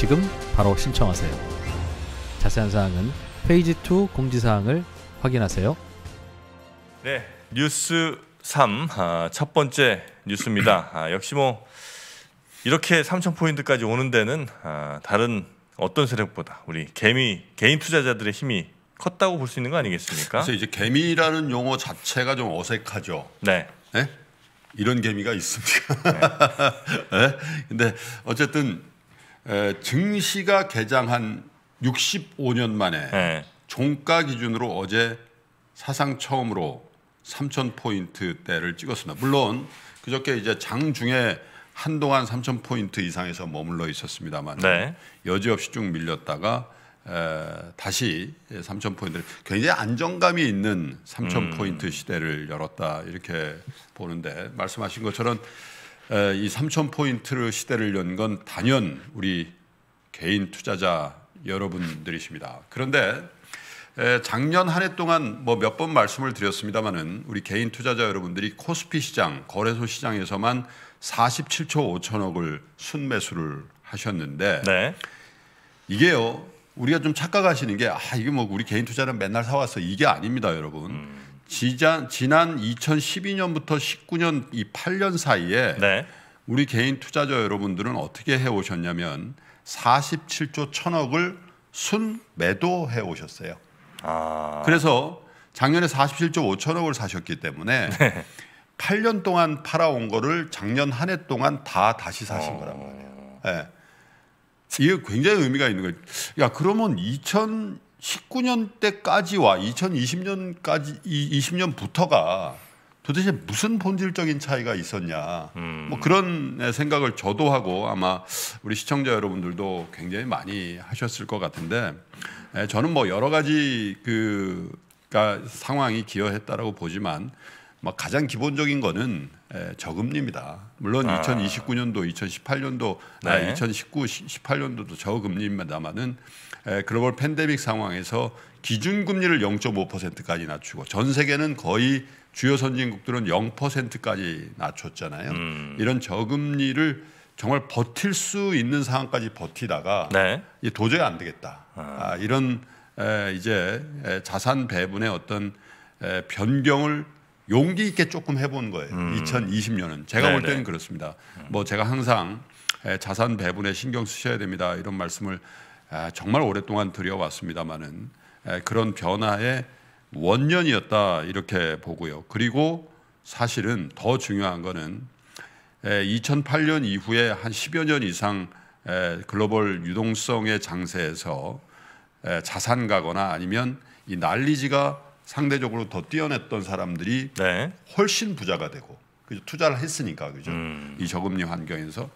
지금 바로 신청하세요. 자세한 사항은 페이지 2 공지사항을 확인하세요. 네, 뉴스 3, 아, 첫 번째 뉴스입니다. 아, 역시 뭐 이렇게 3천 포인트까지 오는 데는 아, 다른 어떤 세력보다 우리 개미 개인 투자자들의 힘이 컸다고 볼 수 있는 거 아니겠습니까? 그래서 이제 개미라는 용어 자체가 좀 어색하죠. 네. 네? 이런 개미가 있습니까? 네. 네? 근데 어쨌든 에, 증시가 개장한 65년 만에 네. 종가 기준으로 어제 사상 처음으로 3 0 0 0 포인트대를 찍었습니다. 물론 그저께 이제 장중에 한동안 3 0 0 0 포인트 이상에서 머물러 있었습니다만 네. 여지없이 쭉 밀렸다가 에, 다시 3 0 0 0 포인트 굉장히 안정감이 있는 3 0 0 0 포인트 시대를 열었다 이렇게 보는데 말씀하신 것처럼 이 3천 포인트를 시대를 연 건 단연 우리 개인 투자자 여러분들이십니다. 그런데 작년 한 해 동안 뭐 몇 번 말씀을 드렸습니다만은 우리 개인 투자자 여러분들이 코스피 시장, 거래소 시장에서만 4 7초 5천억을 순매수를 하셨는데 네. 이게요 우리가 좀 착각하시는 게아 이게 뭐 우리 개인 투자는 맨날 사왔어 이게 아닙니다 여러분. 음. 지난 2012년부터 19년 이 8년 사이에 네. 우리 개인 투자자 여러분들은 어떻게 해 오셨냐면 47조 천억을 순 매도해 오셨어요. 아. 그래서 작년에 47조 5천억을 사셨기 때문에 네. 8년 동안 팔아온 거를 작년 한 해 동안 다 다시 사신 어... 거란 말이에요. 예. 네. 이게 굉장히 의미가 있는 거예요. 야, 그러면 2000 19년 때까지와 2020년까지 20년부터가 도대체 무슨 본질적인 차이가 있었냐 뭐 음. 뭐 그런 생각을 저도 하고 아마 우리 시청자 여러분들도 굉장히 많이 하셨을 것 같은데 저는 뭐 여러 가지 그까 상황이 기여했다라고 보지만 뭐 가장 기본적인 거는 저금리입니다. 물론 아. 2029년도, 2018년도, 아, 네. 2019, 18년도도 저금리입니다만은 글로벌 팬데믹 상황에서 기준금리를 0.5%까지 낮추고 전 세계는 거의 주요 선진국들은 0%까지 낮췄잖아요. 음. 이런 저금리를 정말 버틸 수 있는 상황까지 버티다가 네. 도저히 안 되겠다. 아. 아, 이런 에, 이제 에, 자산 배분의 어떤 에, 변경을 용기 있게 조금 해본 거예요. 음. 2020년은 제가 네네. 볼 때는 네. 그렇습니다. 음. 뭐 제가 항상 에, 자산 배분에 신경 쓰셔야 됩니다. 이런 말씀을 아, 정말 오랫동안 들여왔습니다만은 그런 변화의 원년이었다 이렇게 보고요. 그리고 사실은 더 중요한 것은 2008년 이후에 한 10여 년 이상 글로벌 유동성의 장세에서 자산 가거나 아니면 이 난리지가 상대적으로 더 뛰어냈던 사람들이 네. 훨씬 부자가 되고 그죠? 투자를 했으니까 그죠 음. 이 저금리 환경에서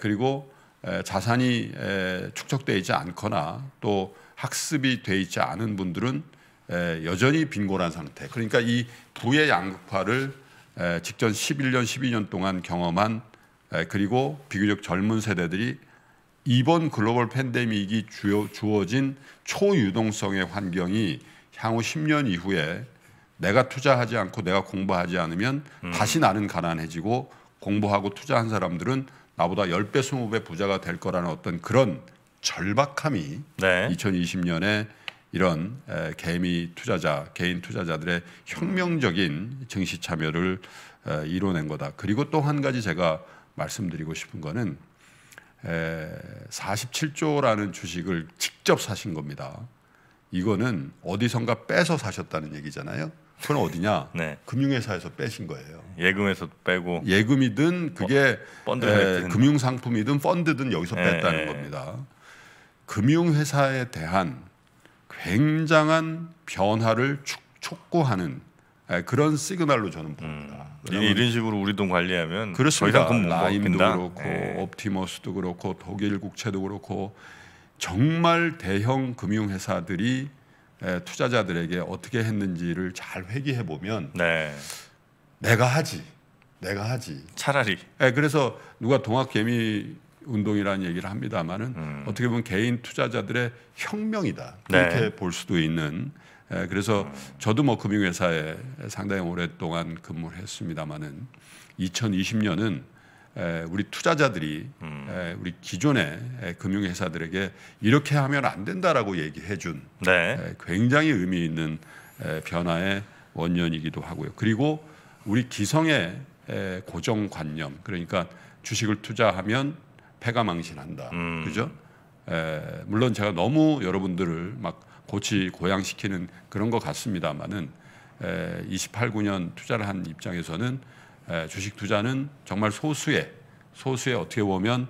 그리고 자산이 축적되어 있지 않거나 또 학습이 돼 있지 않은 분들은 여전히 빈곤한 상태. 그러니까 이 부의 양극화를 직전 11년, 12년 동안 경험한 그리고 비교적 젊은 세대들이 이번 글로벌 팬데믹이 주어, 주어진 초유동성의 환경이 향후 10년 이후에 내가 투자하지 않고 내가 공부하지 않으면 음. 다시 나는 가난해지고 공부하고 투자한 사람들은 나보다 10배, 20배 부자가 될 거라는 어떤 그런 절박함이 네. 2020년에 이런 개미 투자자, 개인 투자자들의 혁명적인 증시 참여를 이뤄낸 거다. 그리고 또 한 가지 제가 말씀드리고 싶은 거는 47조라는 주식을 직접 사신 겁니다. 이거는 어디선가 빼서 사셨다는 얘기잖아요. 그건 어디냐? 네. 금융회사에서 빼신 거예요. 예금에서 빼고 예금이든 그게 어, 에, 예, 금융 상품이든 펀드든 여기서 예, 뺐다는 에, 예. 겁니다. 금융회사에 대한 굉장한 변화를 촉구하는 그런 시그널로 저는 봅니다. 음, 이런 식으로 우리 돈 관리하면 그렇습니다. 라임도 그렇고 네. 옵티머스도 그렇고 독일 국채도 그렇고 정말 대형 금융회사들이 투자자들에게 어떻게 했는지를 잘 회귀해 보면 네. 내가 하지, 내가 하지. 차라리. 네, 그래서 누가 동학개미 운동이라는 얘기를 합니다마는 음. 어떻게 보면 개인 투자자들의 혁명이다 이렇게 네. 볼 수도 있는. 에, 그래서 음. 저도 뭐 금융회사에 상당히 오랫동안 근무를 했습니다마는 2020년은 우리 투자자들이 음. 우리 기존의 금융회사들에게 이렇게 하면 안 된다라고 얘기해준 네. 굉장히 의미 있는 변화의 원년이기도 하고요. 그리고 우리 기성의 고정관념 그러니까 주식을 투자하면 패가 망신한다. 음. 그죠? 에, 물론 제가 너무 여러분들을 막 고치 고양시키는 그런 것 같습니다만은 28, 9년 투자를 한 입장에서는 예, 주식 투자는 정말 소수의 소수의 어떻게 보면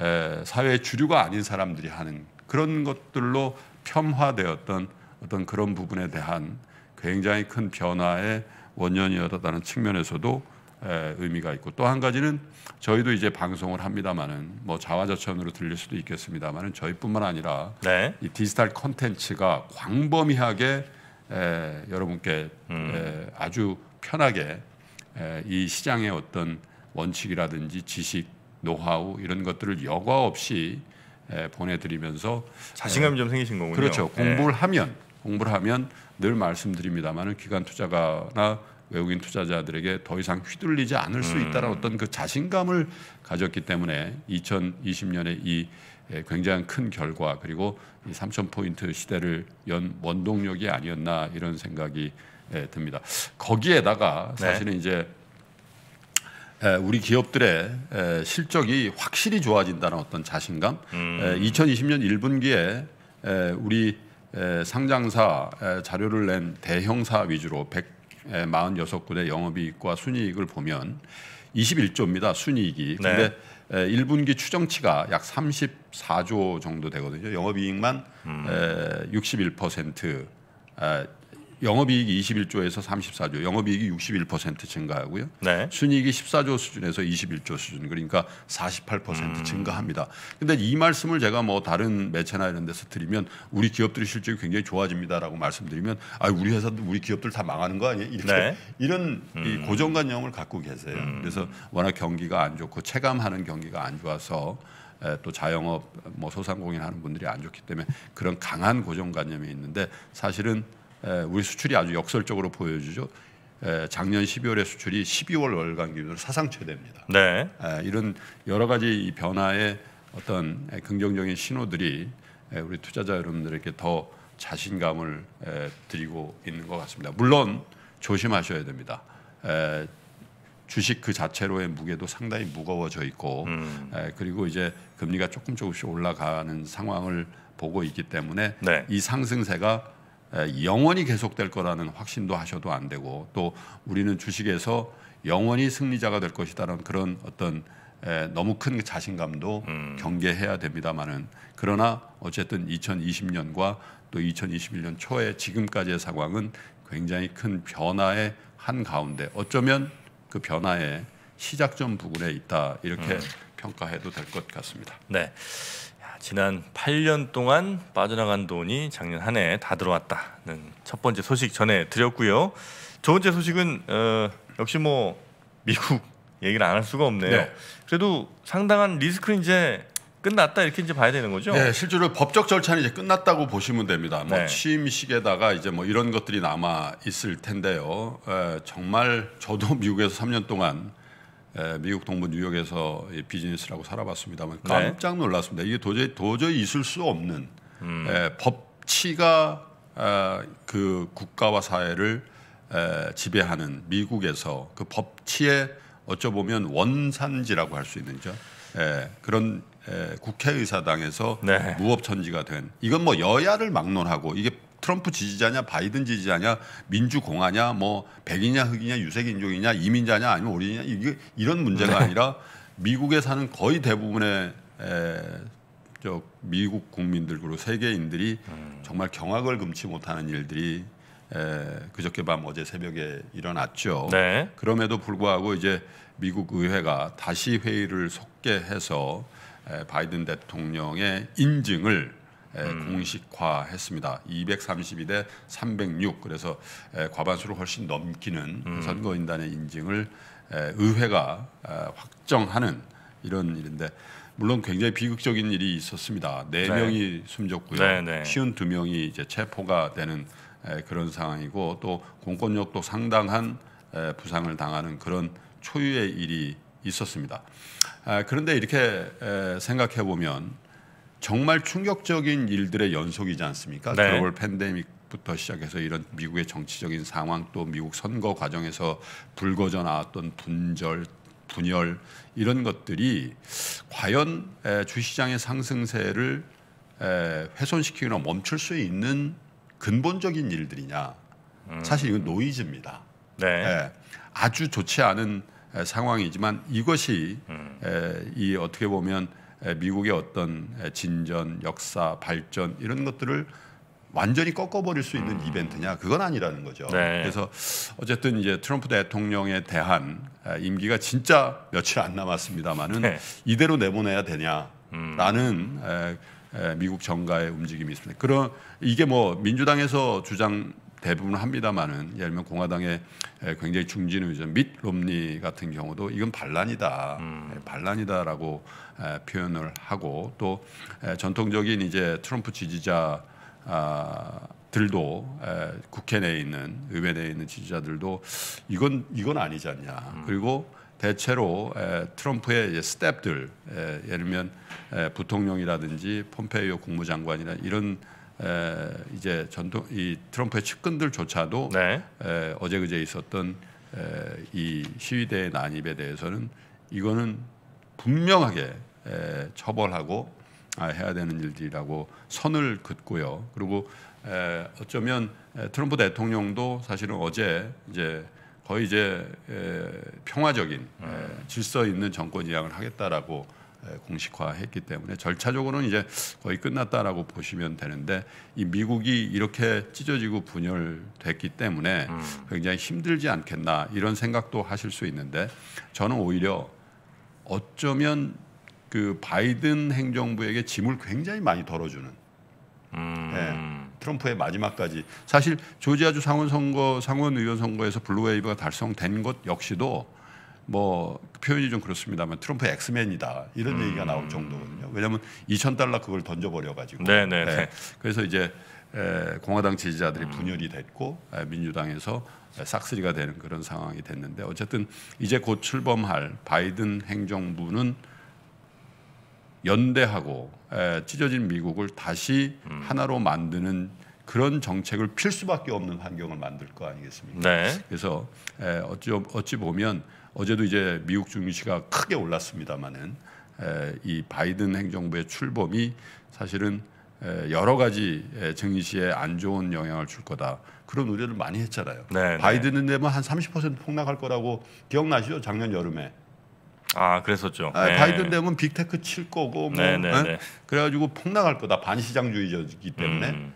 예, 사회 주류가 아닌 사람들이 하는 그런 것들로 폄하되었던 어떤 그런 부분에 대한 굉장히 큰 변화의 원년이었다는 측면에서도 예, 의미가 있고 또 한 가지는 저희도 이제 방송을 합니다만은 뭐 자화자찬으로 들릴 수도 있겠습니다만은 저희뿐만 아니라 네. 이 디지털 콘텐츠가 광범위하게 에, 여러분께 음. 에, 아주 편하게 이 시장의 어떤 원칙이라든지 지식, 노하우 이런 것들을 여과 없이 보내드리면서 자신감이 좀 생기신 거군요. 그렇죠. 예. 공부를 하면 공부를 하면 늘 말씀드립니다만은 기관 투자가나 외국인 투자자들에게 더 이상 휘둘리지 않을 수 있다는 음. 어떤 그 자신감을 가졌기 때문에 2020년에 이 굉장히 큰 결과 그리고 이 3,000포인트 시대를 연 원동력이 아니었나 이런 생각이 예, 됩니다. 거기에다가 네. 사실은 네. 이제 우리 기업들의 실적이 확실히 좋아진다는 어떤 자신감. 음. 2020년 1분기에 우리 상장사 자료를 낸 대형사 위주로 146군의 영업이익과 순이익을 보면 21조입니다. 순이익이. 그런데 네. 1분기 추정치가 약 34조 정도 되거든요. 영업이익만 음. 61% 영업이익이 21조에서 34조, 영업이익이 61% 증가하고요. 네. 순이익이 14조 수준에서 21조 수준, 그러니까 48% 음. 증가합니다. 근데 이 말씀을 제가 뭐 다른 매체나 이런 데서 드리면 우리 기업들이 실적이 굉장히 좋아집니다라고 말씀드리면 아 우리 회사 도 우리 기업들 다 망하는 거 아니에요? 이렇게 네. 이런 음. 고정관념을 갖고 계세요. 음. 그래서 워낙 경기가 안 좋고 체감하는 경기가 안 좋아서 에, 또 자영업 뭐 소상공인 하는 분들이 안 좋기 때문에 그런 강한 고정관념이 있는데 사실은 예, 우리 수출이 아주 역설적으로 보여주죠. 예, 작년 12월의 수출이 12월 월간 기준으로 사상 최대입니다. 네. 예, 이런 여러 가지 변화의 어떤 긍정적인 신호들이 우리 투자자 여러분들에게 더 자신감을 드리고 있는 것 같습니다. 물론 조심하셔야 됩니다. 주식 그 자체로의 무게도 상당히 무거워져 있고 음. 그리고 이제 금리가 조금 조금씩 올라가는 상황을 보고 있기 때문에 네. 이 상승세가 영원히 계속될 거라는 확신도 하셔도 안 되고 또 우리는 주식에서 영원히 승리자가 될 것이다라는 그런 어떤 에, 너무 큰 자신감도 음. 경계해야 됩니다만은 그러나 어쨌든 2020년과 또 2021년 초에 지금까지의 상황은 굉장히 큰 변화의 한 가운데 어쩌면 그 변화의 시작점 부근에 있다 이렇게 음. 평가해도 될 것 같습니다. 네. 지난 8년 동안 빠져나간 돈이 작년 한 해 다 들어왔다는 첫 번째 소식 전해 드렸고요. 두 번째 소식은 어, 역시 뭐 미국 얘기를 안 할 수가 없네요. 네. 그래도 상당한 리스크는 이제 끝났다 이렇게 이제 봐야 되는 거죠. 네, 실제로 법적 절차는 이제 끝났다고 보시면 됩니다. 뭐 네. 취임식에다가 이제 뭐 이런 것들이 남아 있을 텐데요. 에, 정말 저도 미국에서 3년 동안 미국 동부 뉴욕에서 비즈니스라고 살아봤습니다만 네. 깜짝 놀랐습니다. 이게 도저히 도저히 있을 수 없는 음. 에, 법치가 에, 아, 그 국가와 사회를 에, 지배하는 미국에서 그 법치의 어쩌 보면 원산지라고 할 수 있는죠. 에, 그런 국회의사당에서 네. 무법천지가 된 이건 뭐 여야를 막론하고 이게 트럼프 지지자냐 바이든 지지자냐 민주공화냐 뭐 백이냐 흑이냐 유색인종이냐 이민자냐 아니면 우리냐 이게 이런 문제가 네. 아니라 미국에 사는 거의 대부분의 에, 저 미국 국민들 그리고 세계인들이 음. 정말 경악을 금치 못하는 일들이 에, 그저께 밤 어제 새벽에 일어났죠. 네. 그럼에도 불구하고 이제 미국 의회가 다시 회의를 속개해서 바이든 대통령의 인증을 음. 공식화했습니다. 232대 306 그래서 과반수를 훨씬 넘기는 음. 선거인단의 인증을 의회가 확정하는 이런 일인데 물론 굉장히 비극적인 일이 있었습니다. 네, 네. 명이 숨졌고요. 네, 네. 쉬운 두 명이 이제 체포가 되는 그런 상황이고 또 공권력도 상당한 부상을 당하는 그런 초유의 일이 있었습니다. 아, 그런데 이렇게 생각해 보면 정말 충격적인 일들의 연속이지 않습니까? 네. 글로벌 팬데믹부터 시작해서 이런 미국의 정치적인 상황 또 미국 선거 과정에서 불거져 나왔던 분절 분열 이런 것들이 과연 주시장의 상승세를 훼손시키거나 멈출 수 있는 근본적인 일들이냐 음. 사실 이건 노이즈입니다 네. 예. 아주 좋지 않은 상황이지만 이것이 음. 이 어떻게 보면 미국의 어떤 진전, 역사, 발전 이런 것들을 완전히 꺾어버릴 수 있는 음. 이벤트냐 그건 아니라는 거죠. 네. 그래서 어쨌든 이제 트럼프 대통령에 대한 임기가 진짜 며칠 안 남았습니다만은 네. 이대로 내보내야 되냐라는 음. 미국 정가의 움직임이 있습니다. 그런 이게 뭐 민주당에서 주장 대부분 합니다만은 예를 들면 공화당의 굉장히 중진 의원 및 롬니 같은 경우도 이건 반란이다, 음. 반란이다라고 표현을 하고 또 전통적인 이제 트럼프 지지자 아, 들도 국회 내에 있는 의회 내에 있는 지지자들도 이건 이건 아니지 않냐 음. 그리고 대체로 트럼프의 스탭들 예를 들면 부통령이라든지 폼페이오 국무장관이나 이런 에, 이제 전통 이 트럼프의 측근들조차도 네. 에, 어제 그제 있었던 에, 이 시위대의 난입에 대해서는 이거는 분명하게 에, 처벌하고 아, 해야 되는 일이라고 들 선을 긋고요. 그리고 에, 어쩌면 에, 트럼프 대통령도 사실은 어제 이제 거의 이제 에, 평화적인 에, 음. 질서 있는 정권 이양을 하겠다라고 예, 공식화했기 때문에 절차적으로는 이제 거의 끝났다라고 보시면 되는데 이 미국이 이렇게 찢어지고 분열됐기 때문에 음. 굉장히 힘들지 않겠나 이런 생각도 하실 수 있는데 저는 오히려 어쩌면 그 바이든 행정부에게 짐을 굉장히 많이 덜어주는 음. 네, 트럼프의 마지막까지 사실 조지아주 상원 선거 상원 의원 선거에서 블루웨이브가 달성된 것 역시도 뭐 표현이 좀 그렇습니다만 트럼프 엑스맨이다 이런 음. 얘기가 나올 정도거든요. 왜냐하면 2천 달러 그걸 던져버려 가지고. 네네. 예. 네. 그래서 이제 에, 공화당 지지자들이 음. 분열이 됐고 에, 민주당에서 싹쓸이가 되는 그런 상황이 됐는데 어쨌든 이제 곧 출범할 바이든 행정부는 연대하고 에, 찢어진 미국을 다시 음. 하나로 만드는 그런 정책을 필 수밖에 없는 환경을 만들 거 아니겠습니까? 네. 그래서 에, 어찌 어찌 보면. 어제도 이제 미국 증시가 크게 올랐습니다만은 이 바이든 행정부의 출범이 사실은 여러 가지 증시에 안 좋은 영향을 줄 거다. 그런 우려를 많이 했잖아요. 네, 네. 바이든은 되면 한30% 폭락할 거라고 기억나시죠? 작년 여름에. 아 그랬었죠. 아, 네. 바이든 되면 빅테크 칠 거고 뭐 네? 네, 네. 그래가지고 폭락할 거다 반시장주의자이기 때문에 음.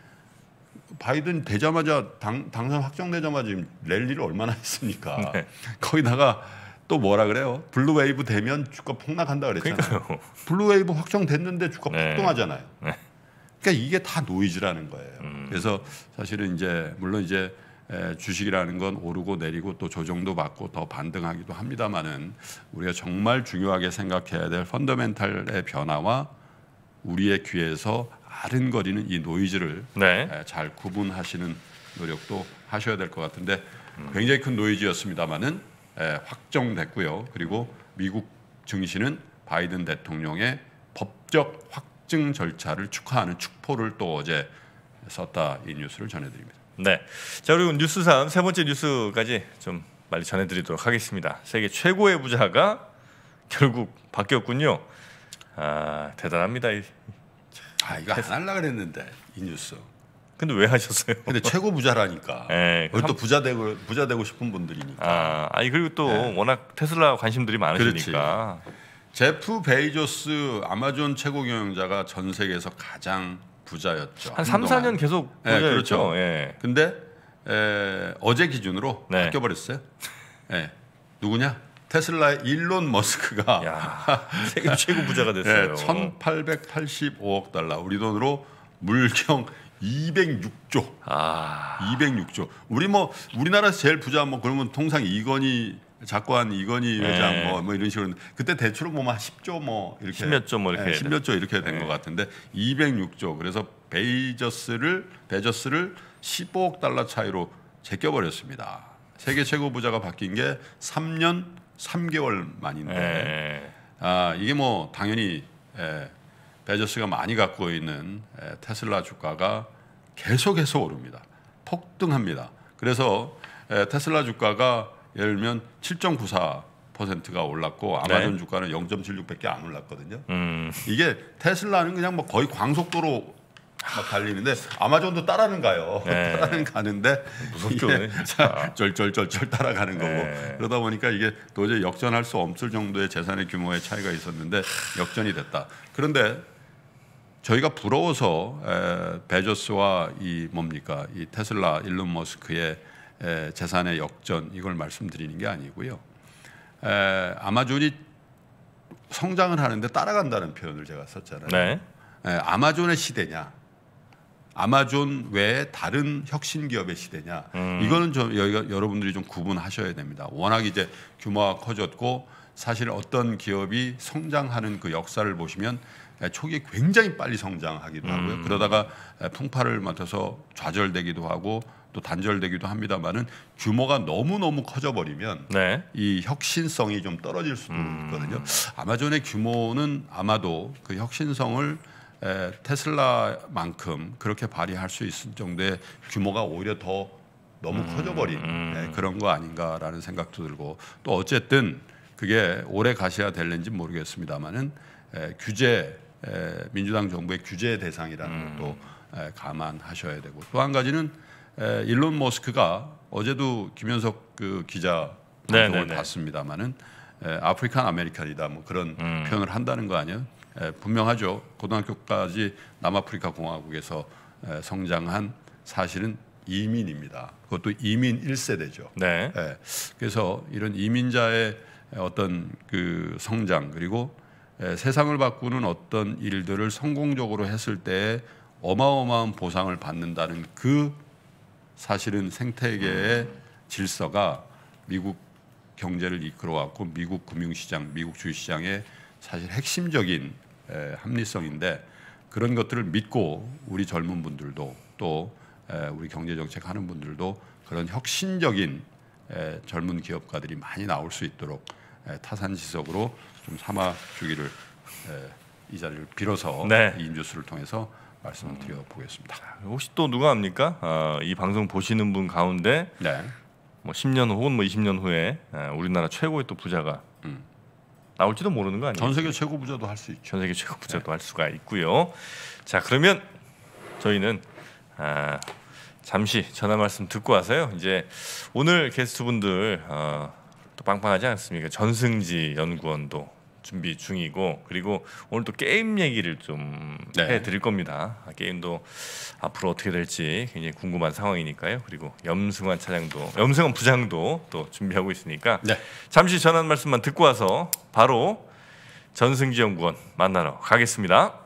바이든 되자마자 당, 당선 확정되자마자 지금 랠리를 얼마나 했습니까? 네. 거기다가 또 뭐라 그래요? 블루웨이브 되면 주가 폭락한다 그랬잖아요. 그러니까요. 블루웨이브 확정됐는데 주가 네. 폭등하잖아요. 네. 그러니까 이게 다 노이즈라는 거예요. 음. 그래서 사실은 이제 물론 이제 주식이라는 건 오르고 내리고 또 조정도 받고 더 반등하기도 합니다만은 우리가 정말 중요하게 생각해야 될 펀더멘탈의 변화와 우리의 귀에서 아른거리는 이 노이즈를 네. 잘 구분하시는 노력도 하셔야 될 것 같은데 굉장히 큰 노이즈였습니다만은 예, 확정됐고요. 그리고 미국 증시는 바이든 대통령의 법적 확증 절차를 축하하는 축포를 또 어제 썼다 이 뉴스를 전해드립니다. 네. 자 그리고 뉴스 3세 번째 뉴스까지 좀 빨리 전해드리도록 하겠습니다. 세계 최고의 부자가 결국 바뀌었군요. 아 대단합니다. 아 이거 안 하려 그랬는데 이 뉴스. 근데 왜 하셨어요? 근데 최고 부자라니까. 네, 또 부자 되고 부자 되고 싶은 분들이니까. 아, 아니 그리고 또 네. 워낙 테슬라 관심들이 많으시니까. 그렇지. 제프 베이조스 아마존 최고 경영자가 전 세계에서 가장 부자였죠. 한 3, 4년 계속 네, 그렇죠. 예. 근데 에, 어제 기준으로 네. 바뀌어 버렸어요. 예. 누구냐? 테슬라의 일론 머스크가 야, 세계 최고 부자가 됐어요. 네, 1885억 달러 우리 돈으로 물경 206조. 아. 206조. 우리 뭐 우리나라에서 제일 부자 뭐 그러면 통상 이건희 작관 이건희 네. 회장 뭐, 뭐 이런 식으로 그때 대출은 뭐한 10조 뭐 이렇게 10몇 조뭐 이렇게 예, 10몇 조 이렇게 된것 네. 같은데 206조. 그래서 베이저스를 베저스를 15억 달러 차이로 제껴 버렸습니다. 세계 최고 부자가 바뀐 게 3년 3개월 만인데. 예. 아, 이게 뭐 당연히 에, 예, 베저스가 많이 갖고 있는 에, 예, 테슬라 주가가 계속해서 오릅니다. 폭등합니다. 그래서 테슬라 주가가 예를 들면 7.94%가 올랐고 네. 아마존 네. 주가는 0.76밖에 안 올랐거든요. 음. 이게 테슬라는 그냥 뭐 거의 광속도로 막 달리는데 아마존도 따라는 가요. 네. 따라는 가는데 무섭게 네. 아. 쫄쫄쫄쫄 따라가는 거고 네. 그러다 보니까 이게 도저히 역전할 수 없을 정도의 재산의 규모의 차이가 있었는데 역전이 됐다. 그런데 저희가 부러워서 베조스와 이 뭡니까 이 테슬라 일론 머스크의 재산의 역전 이걸 말씀드리는 게 아니고요. 아마존이 성장을 하는데 따라간다는 표현을 제가 썼잖아요. 네. 아마존의 시대냐, 아마존 외에 다른 혁신 기업의 시대냐, 음. 이거는 좀여기 여러분들이 좀 구분하셔야 됩니다. 워낙 이제 규모가 커졌고 사실 어떤 기업이 성장하는 그 역사를 보시면 초기에 예, 굉장히 빨리 성장하기도 음. 하고요. 음. 그러다가 예, 풍파를 맡아서 좌절되기도 하고 또 단절되기도 합니다만은 규모가 너무 너무 커져버리면 네. 이 혁신성이 좀 떨어질 수도 음. 있거든요. 아마존의 규모는 아마도 그 혁신성을 에, 예, 테슬라만큼 그렇게 발휘할 수 있을 정도의 규모가 오히려 더 너무 음. 커져버린 에, 음. 그런 거 아닌가라는 생각도 들고 또 어쨌든 그게 오래 가셔야 될는지 모르겠습니다만은 규제 민주당 정부의 규제 대상이라는 음. 것도 감안하셔야 되고 또 한 가지는 일론 머스크가 어제도 김현석 그 기자 방송을 네, 네, 네. 봤습니다마는 아프리칸 아메리칸이다 뭐 그런 음. 표현을 한다는 거 아니에요? 에, 분명하죠. 고등학교까지 남아프리카 공화국에서 에, 성장한 사실은 이민입니다. 그것도 이민 1세대죠. 네. 에, 그래서 이런 이민자의 어떤 그 성장 그리고 예, 세상을 바꾸는 어떤 일들을 성공적으로 했을 때 어마어마한 보상을 받는다는 그 사실은 생태계의 질서가 미국 경제를 이끌어왔고 미국 금융시장, 미국 주시장의 식 사실 핵심적인 예, 합리성인데 그런 것들을 믿고 우리 젊은 분들도 또 예, 우리 경제정책 하는 분들도 그런 혁신적인 젊은 기업가들이 많이 나올 수 있도록 타산지석으로 좀 삼아 주기를 예, 이 자리를 빌어서 네. 이 뉴스를 통해서 말씀을 드려보겠습니다. 혹시 또 누가 합니까? 어, 이 방송 보시는 분 가운데 네. 뭐 10년 혹은 뭐 20년 후에 아, 우리나라 최고의 또 부자가 음. 나올지도 모르는 거 아니에요? 전 세계 최고 부자도 할 수 있죠. 전 세계 최고 부자도 네. 할 수가 있고요. 자 그러면 저희는 아, 잠시 전화 말씀 듣고 와서요. 이제 오늘 게스트분들 어, 또 빵빵하지 않습니까? 전승지 연구원도 준비 중이고 그리고 오늘 또 게임 얘기를 좀 네. 해드릴 겁니다. 아, 게임도 앞으로 어떻게 될지 굉장히 궁금한 상황이니까요. 그리고 염승환 차장도 염승환 부장도 또 준비하고 있으니까 네. 잠시 전한 말씀만 듣고 와서 바로 전승지 연구원 만나러 가겠습니다.